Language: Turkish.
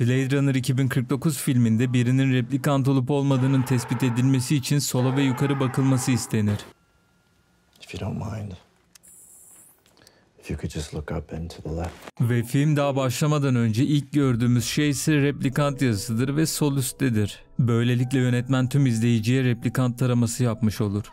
Blade Runner 2049 filminde birinin replikant olup olmadığının tespit edilmesi için sola ve yukarı bakılması istenir. If you don't mind. If you could just look up and to the left. Ve film daha başlamadan önce ilk gördüğümüz şey ise replikant yazısıdır ve sol üsttedir. Böylelikle yönetmen tüm izleyiciye replikant taraması yapmış olur.